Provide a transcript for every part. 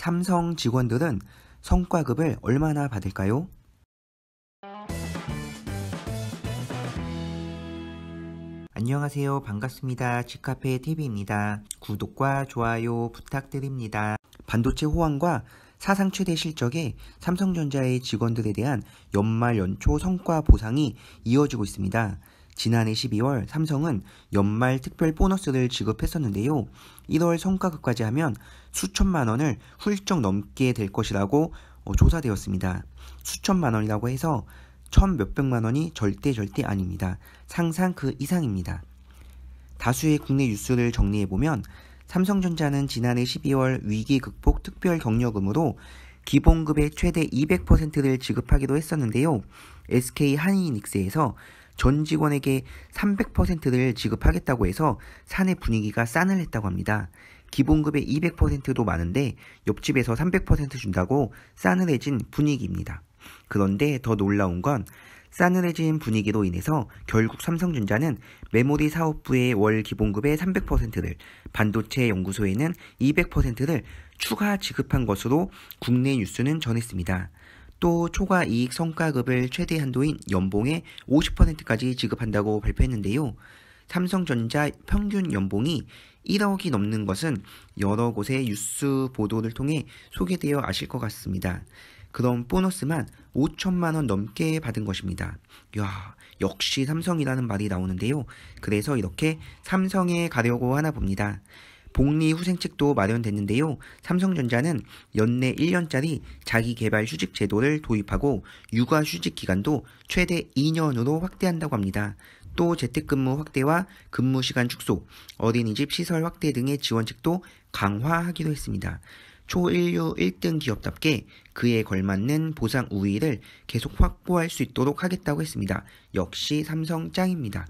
삼성 직원들은 성과급을 얼마나 받을까요? 안녕하세요. 반갑습니다. 지카페 TV입니다. 구독과 좋아요 부탁드립니다. 반도체 호황과 사상 최대 실적에 삼성전자의 직원들에 대한 연말 연초 성과 보상이 이어지고 있습니다. 지난해 12월 삼성은 연말 특별 보너스를 지급했었는데요. 1월 성과급까지 하면 수천만 원을 훌쩍 넘게 될 것이라고 어, 조사되었습니다. 수천만 원이라고 해서 천 몇백만 원이 절대 절대 아닙니다. 상상 그 이상입니다. 다수의 국내 뉴스를 정리해보면 삼성전자는 지난해 12월 위기 극복 특별 경력금으로 기본급의 최대 200%를 지급하기도 했었는데요. SK 한이닉스에서 전 직원에게 300%를 지급하겠다고 해서 사내 분위기가 싸늘 했다고 합니다. 기본급의 200%도 많은데 옆집에서 300% 준다고 싸늘해진 분위기입니다. 그런데 더 놀라운 건 싸늘해진 분위기로 인해서 결국 삼성전자는 메모리 사업부의 월 기본급의 300%를 반도체 연구소에는 200%를 추가 지급한 것으로 국내 뉴스는 전했습니다. 또 초과 이익 성과급을 최대 한도인 연봉의 50%까지 지급한다고 발표했는데요. 삼성전자 평균 연봉이 1억이 넘는 것은 여러 곳의 뉴스 보도를 통해 소개되어 아실 것 같습니다. 그럼 보너스만 5천만 원 넘게 받은 것입니다. 야, 역시 삼성이라는 말이 나오는데요. 그래서 이렇게 삼성에 가려고 하나 봅니다. 복리 후생책도 마련됐는데요. 삼성전자는 연내 1년짜리 자기개발 휴직 제도를 도입하고 육아 휴직 기간도 최대 2년으로 확대한다고 합니다. 또 재택근무 확대와 근무시간 축소, 어린이집 시설 확대 등의 지원책도 강화하기로 했습니다. 초일류 1등 기업답게 그에 걸맞는 보상 우위를 계속 확보할 수 있도록 하겠다고 했습니다. 역시 삼성 짱입니다.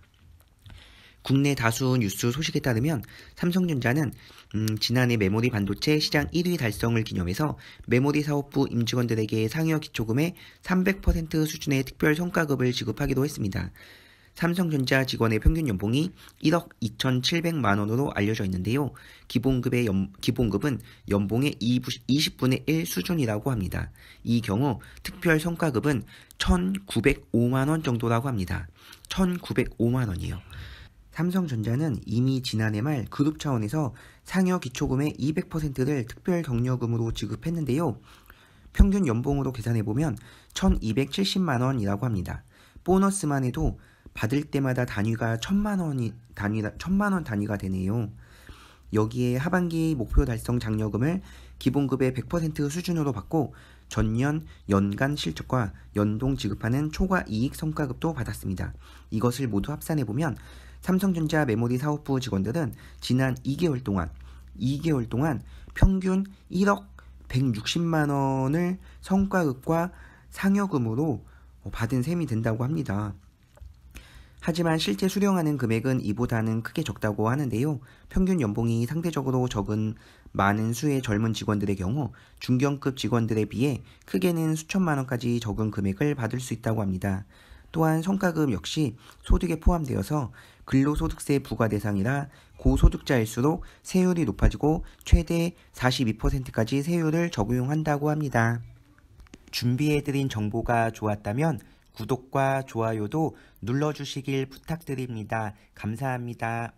국내 다수 뉴스 소식에 따르면 삼성전자는 음, 지난해 메모리 반도체 시장 1위 달성을 기념해서 메모리 사업부 임직원들에게 상여 기초금의 300% 수준의 특별 성과급을 지급하기도 했습니다. 삼성전자 직원의 평균 연봉이 1억 2,700만 원으로 알려져 있는데요. 기본급의 연, 기본급은 연봉의 20분의 1 수준이라고 합니다. 이 경우 특별 성과급은 1,905만 원 정도라고 합니다. 1,905만 원이요. 삼성전자는 이미 지난해 말 그룹 차원에서 상여 기초금의 200%를 특별 격려금으로 지급했는데요. 평균 연봉으로 계산해보면 1270만원이라고 합니다. 보너스만 해도 받을 때마다 단위가 1000만원이, 단위, 1000만원 단위가 되네요. 여기에 하반기 목표 달성 장려금을 기본급의 100% 수준으로 받고 전년 연간 실적과 연동 지급하는 초과 이익 성과급도 받았습니다. 이것을 모두 합산해 보면 삼성전자 메모리 사업부 직원들은 지난 2개월 동안 2개월 동안 평균 1억 160만 원을 성과급과 상여금으로 뭐 받은 셈이 된다고 합니다. 하지만 실제 수령하는 금액은 이보다는 크게 적다고 하는데요. 평균 연봉이 상대적으로 적은 많은 수의 젊은 직원들의 경우 중견급 직원들에 비해 크게는 수천만 원까지 적은 금액을 받을 수 있다고 합니다. 또한 성과금 역시 소득에 포함되어서 근로소득세 부과 대상이라 고소득자일수록 세율이 높아지고 최대 42%까지 세율을 적용한다고 합니다. 준비해드린 정보가 좋았다면 구독과 좋아요도 눌러주시길 부탁드립니다. 감사합니다.